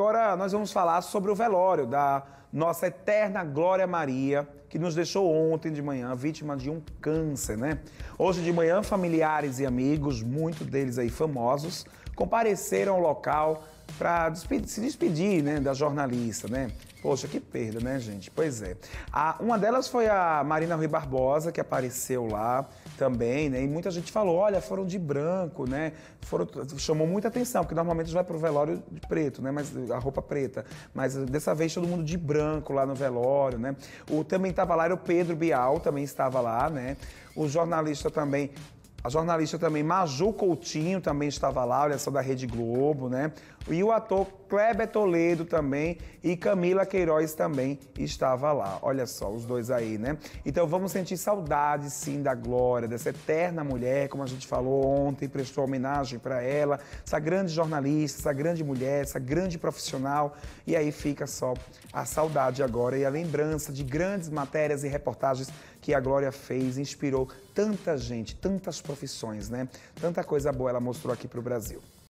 Agora nós vamos falar sobre o velório da nossa eterna Glória Maria, que nos deixou ontem de manhã vítima de um câncer, né? Hoje de manhã, familiares e amigos, muitos deles aí famosos, compareceram ao local para se despedir né, da jornalista, né? Poxa, que perda, né, gente? Pois é. A, uma delas foi a Marina Rui Barbosa, que apareceu lá também, né? E muita gente falou, olha, foram de branco, né? Foram, chamou muita atenção, porque normalmente a gente vai pro velório de preto, né? Mas a roupa preta. Mas dessa vez todo mundo de branco lá no velório, né? O também estava lá era o Pedro Bial, também estava lá, né? O jornalista também a jornalista também Maju Coutinho também estava lá, olha só da Rede Globo, né? E o ator Kleber Toledo também e Camila Queiroz também estava lá. Olha só, os dois aí, né? Então vamos sentir saudade sim da Glória, dessa eterna mulher, como a gente falou ontem, prestou homenagem para ela, essa grande jornalista, essa grande mulher, essa grande profissional. E aí fica só a saudade agora e a lembrança de grandes matérias e reportagens que a Glória fez, inspirou tanta gente, tantas pessoas profissões, né? Tanta coisa boa ela mostrou aqui para o Brasil.